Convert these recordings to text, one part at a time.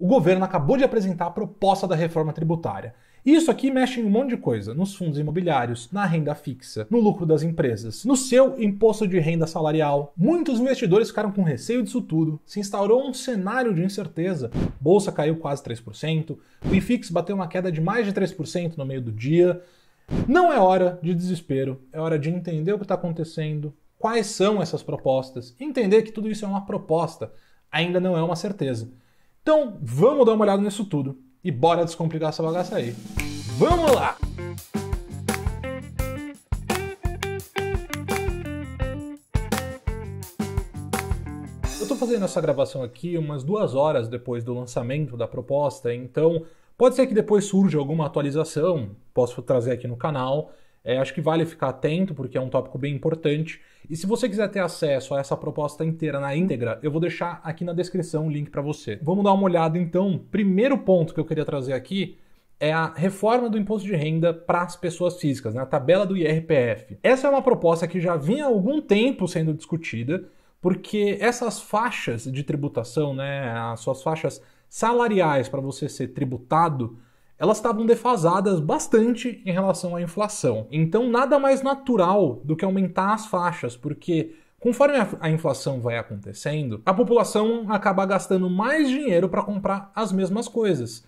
O governo acabou de apresentar a proposta da reforma tributária. Isso aqui mexe em um monte de coisa: nos fundos imobiliários, na renda fixa, no lucro das empresas, no seu imposto de renda salarial. Muitos investidores ficaram com receio disso tudo, se instaurou um cenário de incerteza. Bolsa caiu quase 3%, o IFIX bateu uma queda de mais de 3% no meio do dia. Não é hora de desespero, é hora de entender o que está acontecendo, quais são essas propostas, entender que tudo isso é uma proposta, ainda não é uma certeza. Então, vamos dar uma olhada nisso tudo e bora descomplicar essa bagaça aí. Vamos lá! Eu estou fazendo essa gravação aqui umas duas horas depois do lançamento da proposta, então pode ser que depois surja alguma atualização, posso trazer aqui no canal. É, acho que vale ficar atento porque é um tópico bem importante. E se você quiser ter acesso a essa proposta inteira na íntegra, eu vou deixar aqui na descrição o link para você. Vamos dar uma olhada então. Primeiro ponto que eu queria trazer aqui é a reforma do imposto de renda para as pessoas físicas, na né? tabela do IRPF. Essa é uma proposta que já vinha há algum tempo sendo discutida, porque essas faixas de tributação, né, as suas faixas salariais para você ser tributado, elas estavam defasadas bastante em relação à inflação. Então, nada mais natural do que aumentar as faixas, porque Conforme a, inflação vai acontecendo, a população acaba gastando mais dinheiro para comprar as mesmas coisas.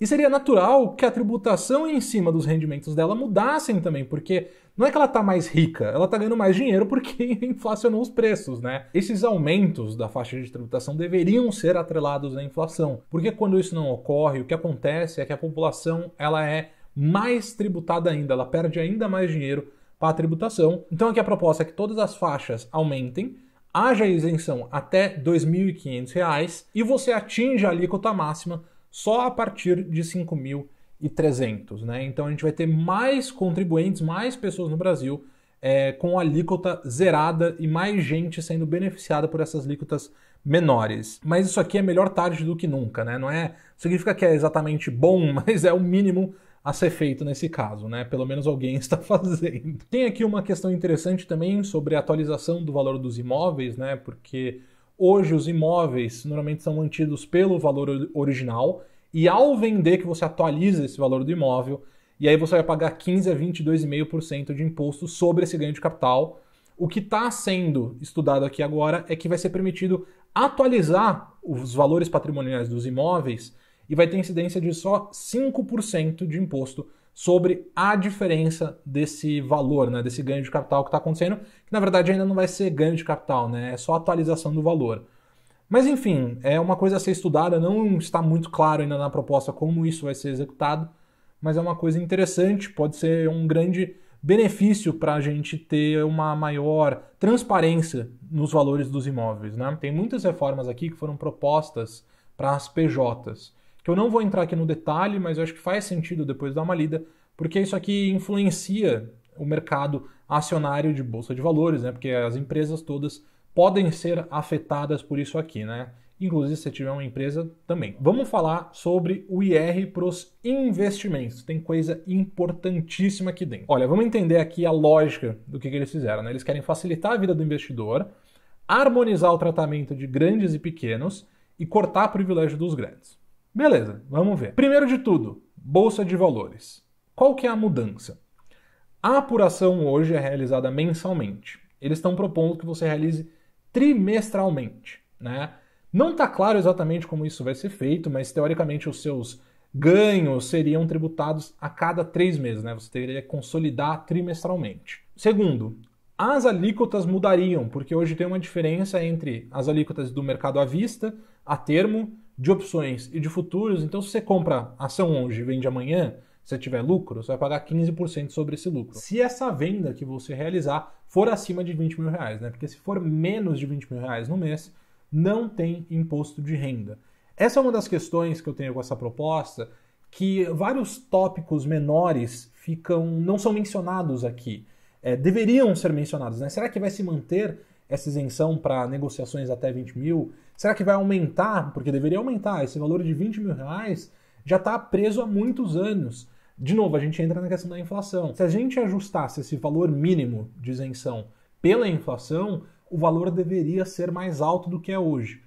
E seria natural que a tributação em cima dos rendimentos dela mudassem também, porque não é que ela está mais rica, ela está ganhando mais dinheiro porque inflacionou os preços, né? Esses aumentos da faixa de tributação deveriam ser atrelados à inflação, porque quando isso não ocorre, o que acontece é que a população ela é mais tributada ainda, ela perde ainda mais dinheiro para a tributação. Então aqui a proposta é que todas as faixas aumentem, haja isenção até R$ 2.500 e você atinge a alíquota máxima só a partir de R$ 5.000 e 300, né? Então a gente vai ter mais contribuintes, mais pessoas no Brasil é, com alíquota zerada e mais gente sendo beneficiada por essas alíquotas menores. Mas isso aqui é melhor tarde do que nunca, né? Não é significa que é exatamente bom, mas é o mínimo a ser feito nesse caso, né? Pelo menos alguém está fazendo. Tem aqui uma questão interessante também sobre a atualização do valor dos imóveis, né? Porque hoje os imóveis normalmente são mantidos pelo valor original e ao vender, que você atualiza esse valor do imóvel, e aí você vai pagar 15% a 22,5% de imposto sobre esse ganho de capital. O que está sendo estudado aqui agora é que vai ser permitido atualizar os valores patrimoniais dos imóveis e vai ter incidência de só 5% de imposto sobre a diferença desse valor, né, desse ganho de capital que está acontecendo, que na verdade ainda não vai ser ganho de capital, né, é só atualização do valor. Mas enfim, é uma coisa a ser estudada, não está muito claro ainda na proposta como isso vai ser executado, mas é uma coisa interessante, pode ser um grande benefício para a gente ter uma maior transparência nos valores dos imóveis. Né? Tem muitas reformas aqui que foram propostas para as PJs, que eu não vou entrar aqui no detalhe, mas eu acho que faz sentido depois dar uma lida, porque isso aqui influencia o mercado acionário de bolsa de valores, né? porque as empresas todas podem ser afetadas por isso aqui, né? Inclusive, se tiver uma empresa também. Vamos falar sobre o IR para os investimentos. Tem coisa importantíssima aqui dentro. Olha, vamos entender aqui a lógica do que, que eles fizeram. Né? Eles querem facilitar a vida do investidor, harmonizar o tratamento de grandes e pequenos e cortar o privilégio dos grandes. Beleza, vamos ver. Primeiro de tudo, bolsa de valores. Qual que é a mudança? A apuração hoje é realizada mensalmente. Eles estão propondo que você realize trimestralmente. Né? Não está claro exatamente como isso vai ser feito, mas teoricamente os seus ganhos seriam tributados a cada três meses, né? Você teria que consolidar trimestralmente. Segundo, as alíquotas mudariam, porque hoje tem uma diferença entre as alíquotas do mercado à vista, a termo, de opções e de futuros. Então, se você compra ação hoje e vende amanhã, você tiver lucro, você vai pagar 15% sobre esse lucro. Se essa venda que você realizar for acima de 20 mil reais, né? Porque se for menos de 20 mil reais no mês, não tem imposto de renda. Essa é uma das questões que eu tenho com essa proposta, que vários tópicos menores ficam, não são mencionados aqui. É, deveriam ser mencionados, né? Será que vai se manter essa isenção para negociações até 20 mil? Será que vai aumentar? Porque deveria aumentar. Esse valor de 20 mil reais já está preso há muitos anos. De novo, a gente entra na questão da inflação. Se a gente ajustasse esse valor mínimo de isenção pela inflação, o valor deveria ser mais alto do que é hoje.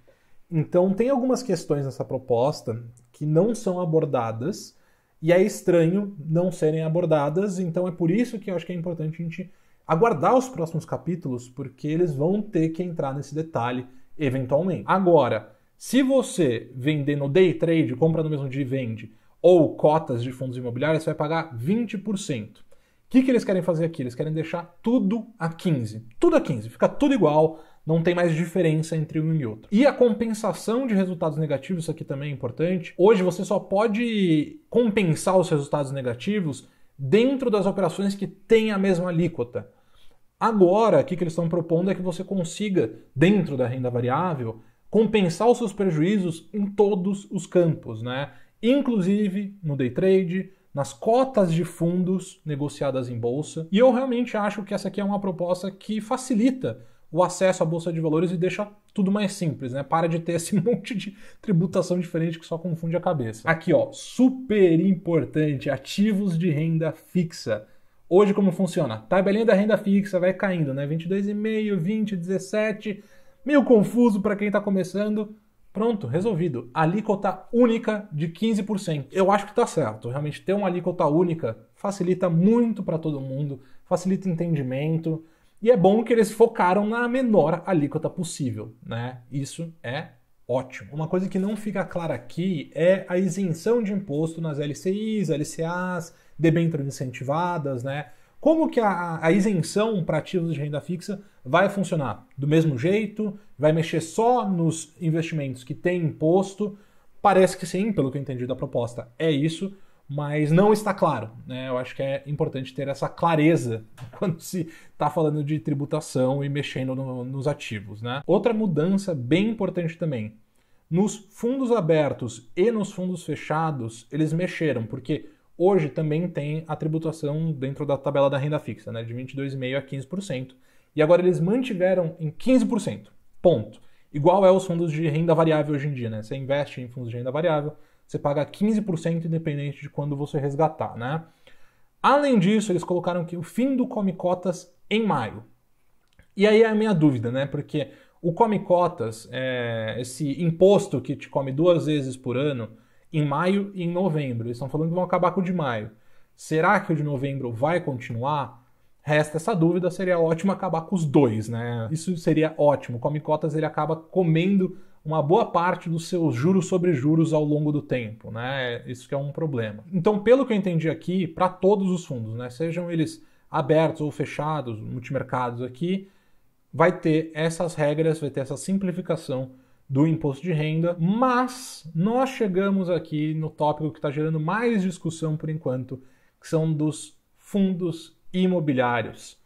Então, tem algumas questões nessa proposta que não são abordadas e é estranho não serem abordadas, então é por isso que eu acho que é importante a gente aguardar os próximos capítulos, porque eles vão ter que entrar nesse detalhe eventualmente. Agora, se você vender no day trade, compra no mesmo dia e vende, ou cotas de fundos imobiliários, você vai pagar 20%. O que, que eles querem fazer aqui? Eles querem deixar tudo a 15. Tudo a 15, fica tudo igual, não tem mais diferença entre um e outro. E a compensação de resultados negativos, isso aqui também é importante. Hoje você só pode compensar os resultados negativos dentro das operações que têm a mesma alíquota. Agora, o que eles estão propondo é que você consiga, dentro da renda variável, compensar os seus prejuízos em todos os campos, né? inclusive no day trade, nas cotas de fundos negociadas em bolsa. E eu realmente acho que essa aqui é uma proposta que facilita o acesso à bolsa de valores e deixa tudo mais simples, né? Para de ter esse monte de tributação diferente que só confunde a cabeça. Aqui, ó, super importante, ativos de renda fixa. Hoje como funciona? Tabelinha da renda fixa vai caindo, né? 22,5, 20, 17, meio confuso para quem está começando. Pronto, resolvido. Alíquota única de 15%. Eu acho que está certo. Realmente, ter uma alíquota única facilita muito para todo mundo, facilita entendimento. E é bom que eles focaram na menor alíquota possível, né? Isso é ótimo. Uma coisa que não fica clara aqui é a isenção de imposto nas LCIs, LCAs, debêntures incentivadas, né? Como que a, a isenção para ativos de renda fixa vai funcionar? Do mesmo jeito? Vai mexer só nos investimentos que têm imposto? Parece que sim, pelo que eu entendi da proposta, é isso, mas não está claro. Né? Eu acho que é importante ter essa clareza quando se está falando de tributação e mexendo no, nos ativos. Né? Outra mudança bem importante também. Nos fundos abertos e nos fundos fechados, eles mexeram, porque Hoje também tem a tributação dentro da tabela da renda fixa, né, de 22,5% a 15%. E agora eles mantiveram em 15%. Ponto. Igual é os fundos de renda variável hoje em dia, né? Você investe em fundos de renda variável, você paga 15% independente de quando você resgatar, né? Além disso, eles colocaram que o fim do Come Cotas em maio. E aí é a minha dúvida, né? Porque o Come Cotas, é esse imposto que te come duas vezes por ano, em maio e em novembro. Eles estão falando que vão acabar com o de maio. Será que o de novembro vai continuar? Resta essa dúvida, seria ótimo acabar com os dois, né? Isso seria ótimo. Com Cotas ele acaba comendo uma boa parte dos seus juros sobre juros ao longo do tempo, né? Isso que é um problema. Então, pelo que eu entendi aqui, para todos os fundos, né, sejam eles abertos ou fechados, multimercados aqui, vai ter essas regras, vai ter essa simplificação do imposto de renda, mas nós chegamos aqui no tópico que está gerando mais discussão por enquanto, que são dos fundos imobiliários.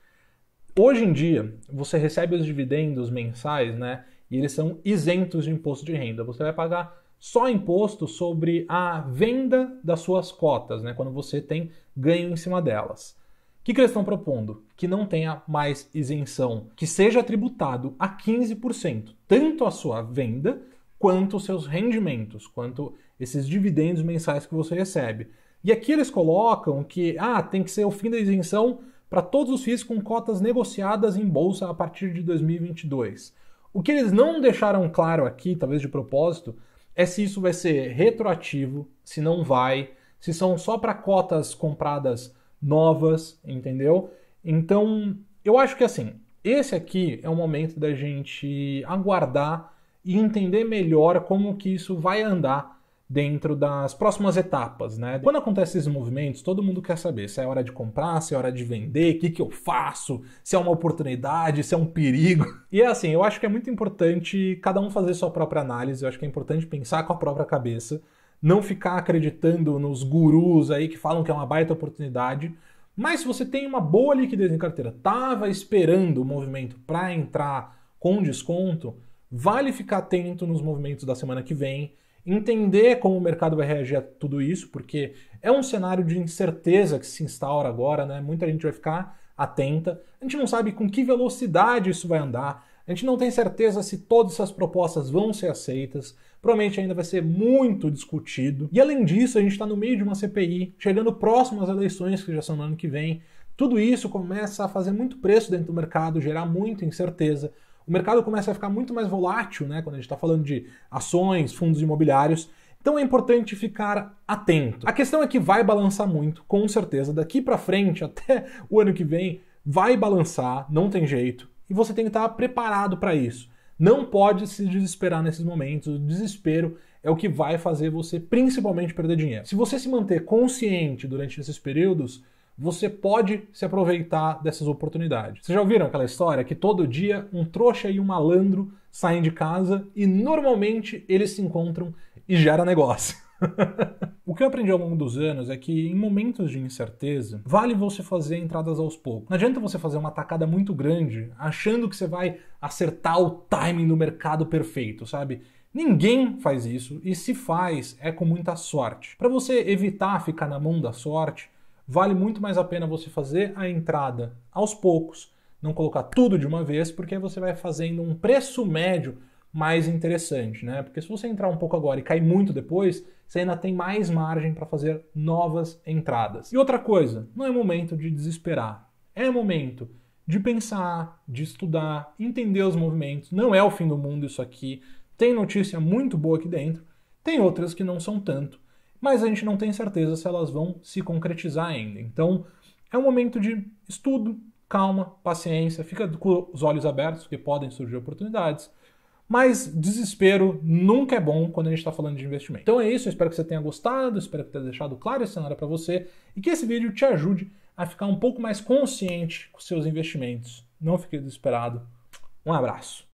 Hoje em dia, você recebe os dividendos mensais, né? E eles são isentos de imposto de renda. Você vai pagar só imposto sobre a venda das suas cotas, né? Quando você tem ganho em cima delas. O que, que eles estão propondo? Que não tenha mais isenção, que seja tributado a 15%, tanto a sua venda quanto os seus rendimentos, quanto esses dividendos mensais que você recebe. E aqui eles colocam que ah, tem que ser o fim da isenção para todos os FIIs com cotas negociadas em bolsa a partir de 2022. O que eles não deixaram claro aqui, talvez de propósito, é se isso vai ser retroativo, se não vai, se são só para cotas compradas novas, entendeu? Então, eu acho que assim, esse aqui é o momento da gente aguardar e entender melhor como que isso vai andar dentro das próximas etapas, né? Quando acontecem esses movimentos, todo mundo quer saber se é hora de comprar, se é hora de vender, o que, que eu faço, se é uma oportunidade, se é um perigo. E é assim, eu acho que é muito importante cada um fazer sua própria análise, eu acho que é importante pensar com a própria cabeça, não ficar acreditando nos gurus aí que falam que é uma baita oportunidade. Mas se você tem uma boa liquidez em carteira, tava esperando o movimento para entrar com desconto, vale ficar atento nos movimentos da semana que vem, entender como o mercado vai reagir a tudo isso, porque é um cenário de incerteza que se instaura agora, né? Muita gente vai ficar atenta. A gente não sabe com que velocidade isso vai andar. A gente não tem certeza se todas essas propostas vão ser aceitas, provavelmente ainda vai ser muito discutido. E além disso, a gente está no meio de uma CPI, chegando próximo às eleições que já são no ano que vem. Tudo isso começa a fazer muito preço dentro do mercado, gerar muita incerteza. O mercado começa a ficar muito mais volátil, né? Quando a gente está falando de ações, fundos imobiliários. Então é importante ficar atento. A questão é que vai balançar muito, com certeza. Daqui para frente, até o ano que vem, vai balançar, não tem jeito e você tem que estar preparado para isso. Não pode se desesperar nesses momentos. O desespero é o que vai fazer você principalmente perder dinheiro. Se você se manter consciente durante esses períodos, você pode se aproveitar dessas oportunidades. Vocês já ouviram aquela história que todo dia um trouxa e um malandro saem de casa e normalmente eles se encontram e gera negócio. o que eu aprendi ao longo dos anos é que em momentos de incerteza, vale você fazer entradas aos poucos. Não adianta você fazer uma tacada muito grande achando que você vai acertar o timing do mercado perfeito, sabe? Ninguém faz isso e se faz é com muita sorte. Para você evitar ficar na mão da sorte, vale muito mais a pena você fazer a entrada aos poucos, não colocar tudo de uma vez, porque você vai fazendo um preço médio mais interessante, né? Porque se você entrar um pouco agora e cair muito depois, você ainda tem mais margem para fazer novas entradas. E outra coisa, não é momento de desesperar. É momento de pensar, de estudar, entender os movimentos. Não é o fim do mundo isso aqui. Tem notícia muito boa aqui dentro, tem outras que não são tanto, mas a gente não tem certeza se elas vão se concretizar ainda. Então, é um momento de estudo, calma, paciência, fica com os olhos abertos, porque podem surgir oportunidades. Mas desespero nunca é bom quando a gente está falando de investimento. Então é isso, eu espero que você tenha gostado, espero que tenha deixado claro esse cenário para você e que esse vídeo te ajude a ficar um pouco mais consciente com seus investimentos. Não fique desesperado. Um abraço.